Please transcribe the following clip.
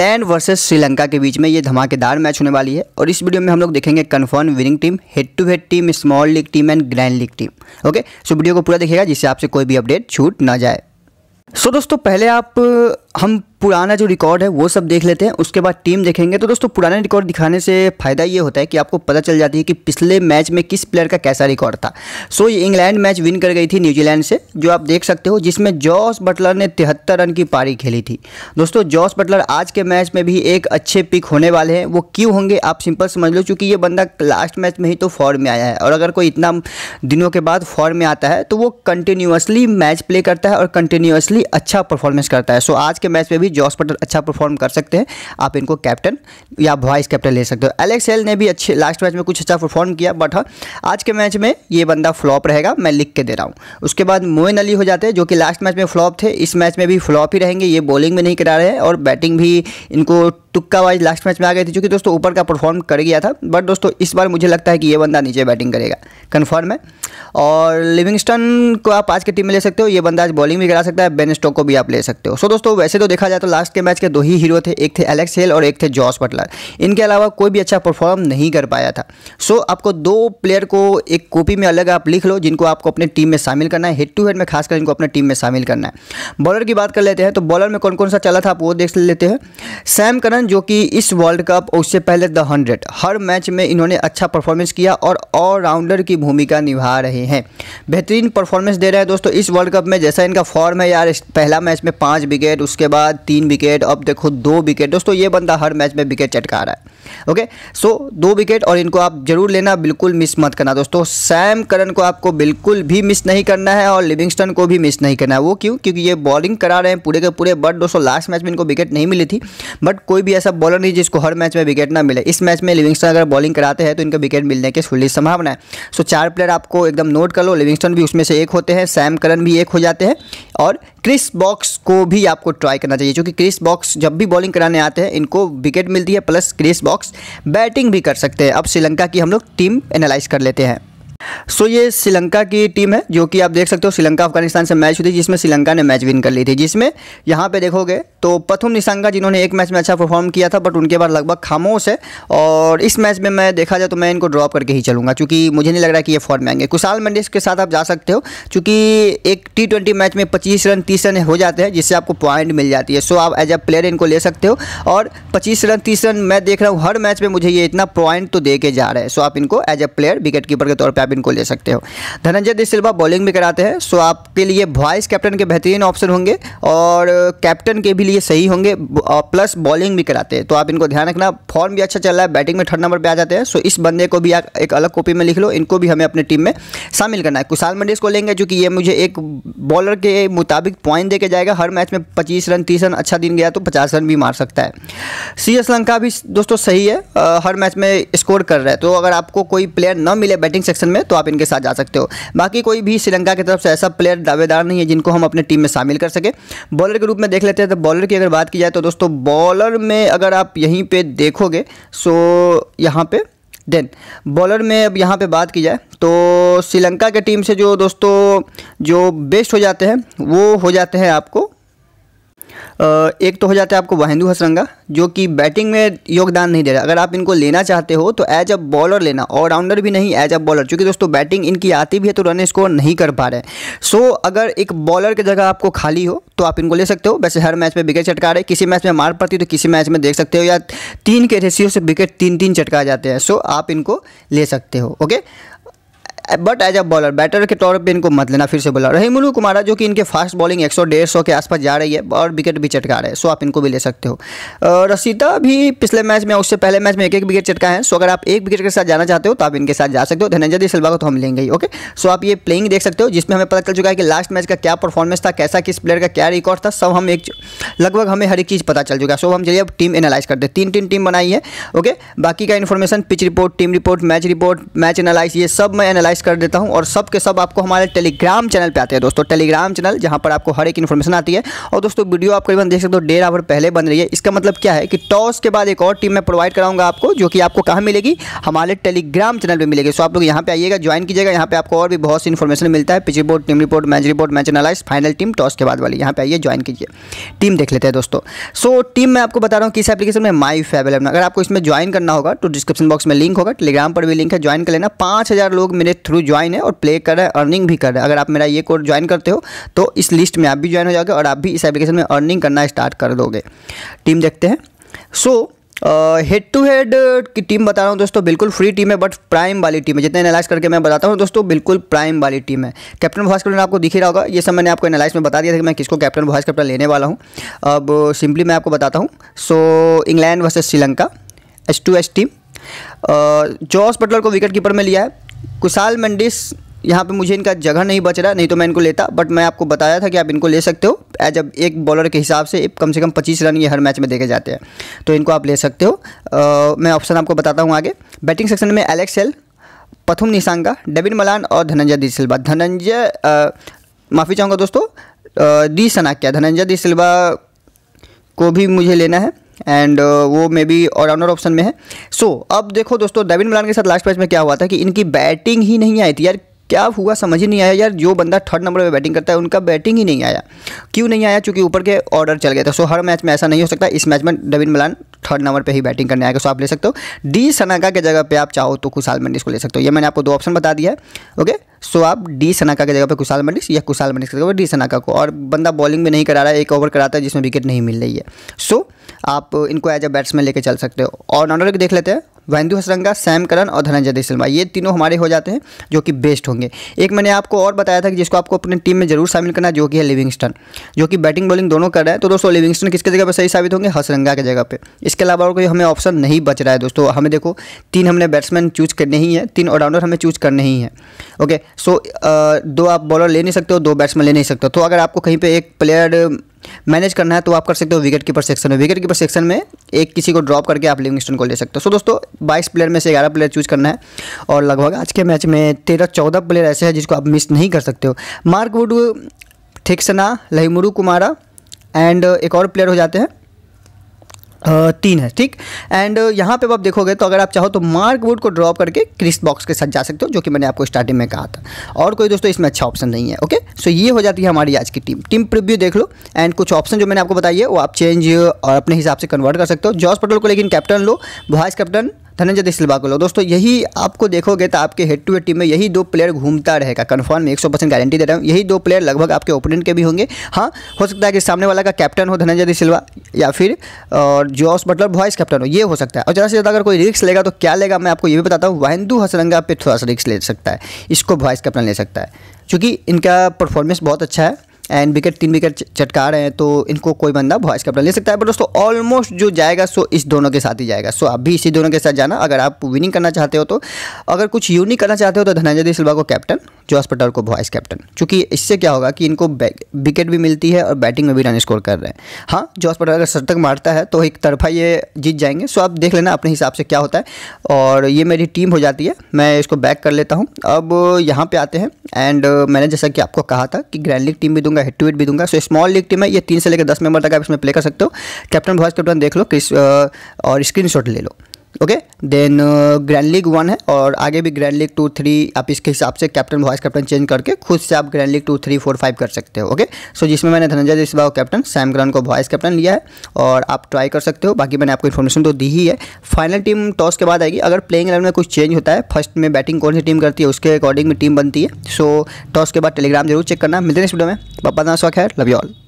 Spain versus Sri Lanka के बीच में ये धमाकेदार मैच होने वाली है और इस वीडियो में हम लोग देखेंगे confirm winning team head to head team small league team and grand league team okay so video को पूरा देखिएगा जिससे आपसे कोई भी अपडेट छूट ना जाए सो so, दोस्तों पहले आप हम पुराना जो रिकॉर्ड है वो सब देख लेते हैं उसके बाद टीम देखेंगे तो दोस्तों पुराने रिकॉर्ड दिखाने से फ़ायदा ये होता है कि आपको पता चल जाती है कि पिछले मैच में किस प्लेयर का कैसा रिकॉर्ड था सो ये इंग्लैंड मैच विन कर गई थी न्यूजीलैंड से जो आप देख सकते हो जिसमें जॉस बटलर ने तिहत्तर रन की पारी खेली थी दोस्तों जॉस बटलर आज के मैच में भी एक अच्छे पिक होने वाले हैं वो क्यों होंगे आप सिंपल समझ लो चूँकि ये बंदा लास्ट मैच में ही तो फॉर्म में आया है और अगर कोई इतना दिनों के बाद फॉर्म में आता है तो वो कंटिन्यूसली मैच प्ले करता है और कंटिन्यूसली अच्छा परफॉर्मेंस करता है सो आज के मैच में भी जॉस पटल अच्छा परफॉर्म कर सकते हैं आप इनको कैप्टन या वाइस कैप्टन ले सकते हो एलेक्स एल ने भी अच्छे लास्ट मैच में कुछ अच्छा परफॉर्म किया बट हाँ आज के मैच में ये बंदा फ्लॉप रहेगा मैं लिख के दे रहा हूँ उसके बाद मोइन अली हो जाते हैं जो कि लास्ट मैच में फ्लॉप थे इस मैच में भी फ्लॉप ही रहेंगे ये बॉलिंग भी नहीं करा रहे हैं और बैटिंग भी इनको तुक्का वाइज लास्ट मैच में आ गई थी जो कि दोस्तों ऊपर का परफॉर्म कर गया था बट दोस्तों इस बार मुझे लगता है कि ये बंदा नीचे बैटिंग करेगा कन्फर्म है और लिविंगस्टन को आप आज की टीम में ले सकते हो ये बंदा आज बॉलिंग भी करा सकता है बेन स्टॉक को भी आप ले सकते हो सो दोस्तों वैसे तो देखा जाए तो लास्ट के मैच के दो ही हीरो थे एक थे एलेक्स हेल और एक थे जॉस बटलर इनके अलावा कोई भी अच्छा परफॉर्म नहीं कर पाया था सो आपको दो प्लेयर को एक कॉपी में अलग आप लिख लो जिनको आपको अपने टीम में शामिल करना है हेड टू हेड में खासकर इनको अपने टीम में शामिल करना है बॉलर की बात कर लेते हैं तो बॉलर में कौन कौन सा चला था आप वो देख लेते हैं सैम करन जो कि इस वर्ल्ड कप और उससे पहले द हंड्रेड हर मैच में इन्होंने अच्छा परफॉर्मेंस किया और ऑलराउंडर की भूमिका निभा रहे हैं बेहतरीन परफॉर्मेंस दे रहे हैं दोस्तों इस वर्ल्ड कप में जैसा इनका फॉर्म है यार पहला मैच में पाँच विकेट उसके बाद तीन विकेट अब देखो दो विकेट दोस्तों ये बंदा हर मैच में विकेट चटका रहा है ओके सो so, दो विकेट और इनको आप जरूर लेना बिल्कुल मिस मत करना दोस्तों सैम करन को आपको बिल्कुल भी मिस नहीं करना है और लिविंगस्टन को भी मिस नहीं करना है वो क्यों क्योंकि ये बॉलिंग करा रहे हैं पूरे के पूरे बट दोस्तों लास्ट मैच में इनको विकेट नहीं मिली थी बट कोई भी ऐसा बॉलर नहीं जिसको हर मैच में विकेट ना मिले इस मैच में लिविंगस्टन अगर बॉलिंग कराते हैं तो इनका विकेट मिलने की खुली संभावना है सो चार प्लेयर आपको एकदम नोट कर लो लिविंगस्टन भी उसमें से एक होते हैं सैम करन भी एक हो जाते हैं और क्रिस बॉक्स को भी आपको ट्राई करना चाहिए क्योंकि क्रिस बॉक्स जब भी बॉलिंग कराने आते हैं इनको विकेट मिलती है प्लस क्रिस बॉक्स बैटिंग भी कर सकते हैं अब श्रीलंका की हम लोग टीम एनालाइज कर लेते हैं सो so, ये श्रीलंका की टीम है जो कि आप देख सकते हो श्रीलंका अफगानिस्तान से मैच हुई थी जिसमें श्रीलंका ने मैच विन कर ली थी जिसमें यहाँ पे देखोगे तो प्रथम निशांका जिन्होंने एक मैच में अच्छा परफॉर्म किया था बट उनके बाद लगभग खामोश है और इस मैच में मैं देखा जाए तो मैं इनको ड्रॉप करके ही चलूँगा चूँकि मुझे नहीं लग रहा कि ये फॉर्म में आएंगे कुशाल मंडिस के साथ आप जा सकते हो चूँकि एक टी मैच में पच्चीस रन तीस रन हो जाते हैं जिससे आपको पॉइंट मिल जाती है सो आप एज अ प्लेयर इनको ले सकते हो और पच्चीस रन तीस रन मैं देख रहा हूँ हर मैच में मुझे ये इतना पॉइंट तो दे के जा रहा है सो आप इनको as a player wicketkeeper के तौर पर आप इनको ले सकते हो धनंजय डी सिल्वा बॉलिंग भी कराते हैं सो आपके लिए वॉइस कैप्टन के बेहतरीन ऑप्शन होंगे और कैप्टन के भी लिए सही होंगे प्लस बॉलिंग भी कराते हैं तो आप इनको ध्यान रखना फॉर्म भी अच्छा चल रहा है बैटिंग में थर्ड नंबर पर आ जाते हैं सो इस बंदे को भी आप एक अलग कॉपी में लिख लो इनको भी हमें अपनी टीम में शामिल करना है कुशाल मंडीज को लेंगे जो कि ये मुझे एक बॉलर के मुताबिक पॉइंट दे जाएगा हर मैच में पच्चीस रन तीस रन अच्छा दिन गया तो पचास रन भी मार सकता है सी एस लंका भी दोस्तों सही है आ, हर मैच में स्कोर कर रहा है तो अगर आपको कोई प्लेयर न मिले बैटिंग सेक्शन में तो आप इनके साथ जा सकते हो बाकी कोई भी श्रीलंका की तरफ से ऐसा प्लेयर दावेदार नहीं है जिनको हम अपने टीम में शामिल कर सके बॉलर के रूप में देख लेते हैं तो बॉलर की अगर बात की जाए तो दोस्तों बॉलर में अगर आप यहीं पर देखोगे सो यहाँ पर देन बॉलर में अब यहाँ पे बात की जाए तो श्रीलंका के टीम से जो दोस्तों जो बेस्ट हो जाते हैं वो हो जाते हैं आपको एक तो हो जाता है आपको वहेंदू हसरंगा जो कि बैटिंग में योगदान नहीं दे रहा अगर आप इनको लेना चाहते हो तो एज अ बॉलर लेना ऑलराउंडर भी नहीं एज अ बॉलर क्योंकि दोस्तों बैटिंग इनकी आती भी है तो रन स्कोर नहीं कर पा रहे सो अगर एक बॉलर की जगह आपको खाली हो तो आप इनको ले सकते हो वैसे हर मैच में विकेट चटका रहे किसी मैच में मार पड़ती तो किसी मैच में देख सकते हो या तीन के रेसियो से विकेट तीन तीन चटका जाते हैं सो आप इनको ले सकते हो okay but as a bowler batter के तौर पर इनको मत लेना फिर से बोला मुलू कुमारा जो कि इनके फास्ट बॉलिंग एक सौ डेढ़ सौ के आसपास जा रही है और विकेट भी चटका रहे सो आप इनको भी ले सकते हो रसीदा भी पिछले मैच में उससे पहले मैच में एक एक विकेट चटका है सो अगर आप एक विकेट के साथ जाना चाहते हो तो आप इनके साथ जा सकते हो धनंजय दी सिल्वा को तो हम लेंगे ही ओके सो आप ये प्लेइंग देख सकते हो जिसमें हमें पता चल चुका है कि लास्ट मैच का क्या परफॉर्मेंस था कैसा किस प्लेयर का क्या रिकॉर्ड था सब हम एक लगभग हमें हर एक चीज़ पता चल चुका है सो हम चलिए अब टीम एनालाइज करते हैं तीन तीन टीम बनाई है ओके बाकी का information pitch report team report match report match analyse ये सब मैं एनालाइज सब्सक्राइब कर देता हूँ और सब के सब आपको हमारे टेलीग्राम चैनल पर आते हैं दोस्तों टेलीग्राम चैनल जहाँ पर आपको हर एक इन्फॉर्मेशन आती है और दोस्तों वीडियो आप करीबन देख सकते हो डेढ़ आवर पहले बन रही है इसका मतलब क्या है कि टॉस के बाद एक और टीम मैं प्रोवाइड कराऊंगा आपको जो कि आपको कहाँ मिलेगी हमारे टेलीग्राम चैनल पर मिलेगी सो आप लोग यहाँ पर आइएगा ज्वाइन कीजिएगा यहाँ पर आपको और भी बहुत सी इन्फॉर्मेशन मिलता है pitch report team report match report match analyse final team toss के बाद वाली यहाँ पर आइए ज्वाइन कीजिए टीम देख लेते हैं दोस्तों सो टीम मैं आपको बता रहा हूँ किस एप्लीकेशन में माई फेवल अगर आपको इसमें ज्वाइन करना होगा तो डिस्क्रिप्शन बॉक्स में लिंक होगा टेलीग्राम पर भी लिंक है ज्वाइन कर लेना पाँच लोग मेरे थ्रू ज्वाइन है और प्ले कर रहा है अर्निंग भी कर रहा है अगर आप मेरा ये कोर्स ज्वाइन करते हो तो इस लिस्ट में आप भी ज्वाइन हो जाओगे और आप भी इस एप्लीकेशन में अर्निंग करना स्टार्ट कर दोगे टीम देखते हैं so so, head to head की टीम बता रहा हूँ दोस्तों बिल्कुल फ्री टीम है बट प्राइम वाली टीम है जितने एनालाइज करके मैं बताता हूँ दोस्तों बिल्कुल प्राइम वाली टीम है कैप्टन वॉइस कैप्टन आपको दिख ही रहा होगा ये सब मैंने आपको एनालाइज में बता दिया था कि मैं किसको कैप्टन वॉइस कैप्टन लेने वाला हूँ अब सिंपली मैं आपको बताता हूँ so England versus Sri Lanka S two S team Jos Buttler को विकेट कीपर में लिया है कुशाल मंडिस यहाँ पे मुझे इनका जगह नहीं बच रहा नहीं तो मैं इनको लेता बट मैं आपको बताया था कि आप इनको ले सकते हो एज अब एक बॉलर के हिसाब से कम से कम 25 रन ये हर मैच में देखे जाते हैं तो इनको आप ले सकते हो आ, मैं ऑप्शन आपको बताता हूँ आगे बैटिंग सेक्शन में Alex L Pathum Nissanka Dawid Malan और धनंजय दी सिल्वा धनंजय माफ़ी चाहूँगा दोस्तों दी सनाक्या धनंजय दी सिल्वा को भी मुझे लेना है एंड uh, वो मे बी ऑलराउंडर ऑप्शन में है सो so, अब देखो दोस्तों डेविन मिलान के साथ लास्ट मैच में क्या हुआ था कि इनकी बैटिंग ही नहीं आई थी यार क्या हुआ समझ ही नहीं आया यार जो बंदा थर्ड नंबर पे बैटिंग करता है उनका बैटिंग ही नहीं आया क्यों नहीं आया क्योंकि ऊपर के ऑर्डर चल गया था सो हर मैच में ऐसा नहीं हो सकता इस मैच में डेविन मिलान थर्ड नंबर पर ही बैटिंग करने आएगा सो आप ले सकते हो डी सनाका के जगह पर आप चाहो तो कुशाल मंडिस को ले सकते हो ये मैंने आपको दो ऑप्शन बता दिया है ओके सो आप डी सनाका के जगह पर कुशाल मंडिस या कुशाल मंडिस के जगह पर डी सनाका को और बंदा बॉलिंग भी नहीं करा रहा है एक ओवर कराता है जिसमें विकेट नहीं मिल रही है सो आप इनको एज अ बैट्समैन लेकर चल सकते हो और नॉन देख लेते हैं वैंदु हसरंगा सैम करन और धनंजय देसलमा ये तीनों हमारे हो जाते हैं जो कि बेस्ट होंगे एक मैंने आपको और बताया था कि जिसको आपको अपने टीम में जरूर शामिल करना जो कि है लिविंगस्टन जो कि बैटिंग बॉलिंग दोनों कर रहे हैं तो दोस्तों लिविंगस्टन किसके जगह पर सही साबित होंगे हसरंगा के जगह पर इसके अलावा और कोई हमें ऑप्शन नहीं बच रहा है दोस्तों हमें देखो तीन हमने बैट्समैन चूज करने ही है तीन ऑलराउंडर हमें चूज करने ही है ओके सो दो आप बॉलर ले नहीं सकते हो दो बैट्समैन ले नहीं सकते तो अगर आपको कहीं पर एक प्लेयर मैनेज करना है तो आप कर सकते हो विकेट कीपर सेक्शन में विकेट कीपर सेक्शन में एक किसी को ड्रॉप करके आप लिविंगस्टन को ले सकते हो सो दोस्तों बाईस प्लेयर में से ग्यारह प्लेयर चूज करना है और लगभग आज के मैच में तेरह चौदह प्लेयर ऐसे हैं जिसको आप मिस नहीं कर सकते हो मार्क वुड ठिकसना लहिमुरु कुमारा एंड एक और प्लेयर हो जाते हैं तीन है ठीक एंड यहाँ पे आप देखोगे तो अगर आप चाहो तो मार्क वुड को ड्रॉप करके क्रिस्ट बॉक्स के साथ जा सकते हो जो कि मैंने आपको स्टार्टिंग में कहा था और कोई दोस्तों इसमें अच्छा ऑप्शन नहीं है ओके सो ये हो जाती है हमारी आज की टीम टीम प्रिव्यू देख लो एंड कुछ ऑप्शन जो मैंने आपको बताई है वो आप चेंज और अपने हिसाब से कन्वर्ट कर सकते हो जॉस पटल को लेकिन कैप्टन लो वाइस कैप्टन धनंजय दिसलवा को लो दोस्तों यही आपको देखोगे तो आपके हेड टू हेड टीम में यही दो प्लेयर घूमता रहेगा कन्फर्म में एक सौ परसेंट गारंटी दे रहा हूँ यही दो प्लेयर लगभग आपके ओपोनेंट के भी होंगे हाँ हो सकता है कि सामने वाला का कैप्टन हो धनंजय दिसलवा या फिर और जॉस बटलर वॉइस कैप्टन हो ये हो सकता है और ज़्यादा से ज़्यादा अगर कोई रिक्स लेगा तो क्या लेगा मैं आपको ये भी बताता हूँ वाहिंदू हसरंगा पे थोड़ा सा रिक्स ले सकता है इसको वॉइस कैप्टन ले सकता है क्योंकि इनका परफॉर्मेंस बहुत अच्छा है एंड विकेट तीन विकेट चटका रहे हैं तो इनको कोई बंदा वॉइस कैप्टन ले सकता है बट दोस्तों ऑलमोस्ट जो जाएगा सो इस दोनों के साथ ही जाएगा सो आप भी इसी दोनों के साथ जाना अगर आप विनिंग करना चाहते हो तो अगर कुछ यूनिक करना चाहते हो तो धनंजय सिल्वा को कैप्टन जोस पटेल को वाइस कैप्टन क्योंकि इससे क्या होगा कि इनको विकेट भी मिलती है और बैटिंग में भी रन स्कोर कर रहे हैं हाँ जोस पटेल अगर शतक मारता है तो एक तरफा ये जीत जाएंगे सो आप देख लेना अपने हिसाब से क्या होता है और ये मेरी टीम हो जाती है मैं इसको बैक कर लेता हूँ अब यहाँ पर आते हैं एंड मैंने जैसा कि आपको कहा था कि ग्रैंड लीग टीम भी दूंगा हेड टू हेड भी दूंगा सो स्मॉल लीग टीम है ये तीन से लेकर दस मेंबर तक आप इसमें प्ले कर सकते हो कैप्टन वाइस कैप्टन देख लो किस और स्क्रीन ले लो okay then grand league one है और आगे भी ग्रैंड लीग टू थ्री आप इसके हिसाब से कैप्टन वाइस कैप्टन चेंज करके खुद से आप grand league two three four five कर सकते हो ओके सो जिसमें मैंने धनंजय जिसबा बार कैप्टन सैम ग्रन को वाइस कैप्टन लिया है और आप ट्राई कर सकते हो बाकी मैंने आपको इन्फॉर्मेशन तो दी ही है फाइनल टीम टॉस के बाद आएगी अगर प्लेइंग एलेवन में कुछ चेंज होता है फर्स्ट में बैटिंग कौन सी टीम करती है उसके अकॉर्डिंग में टीम बनती है सो so, टॉस के बाद टेलीग्राम जरूर चेक करना मिलते हैं इस वीडियो में पापा ना वक्त है लव यू ऑल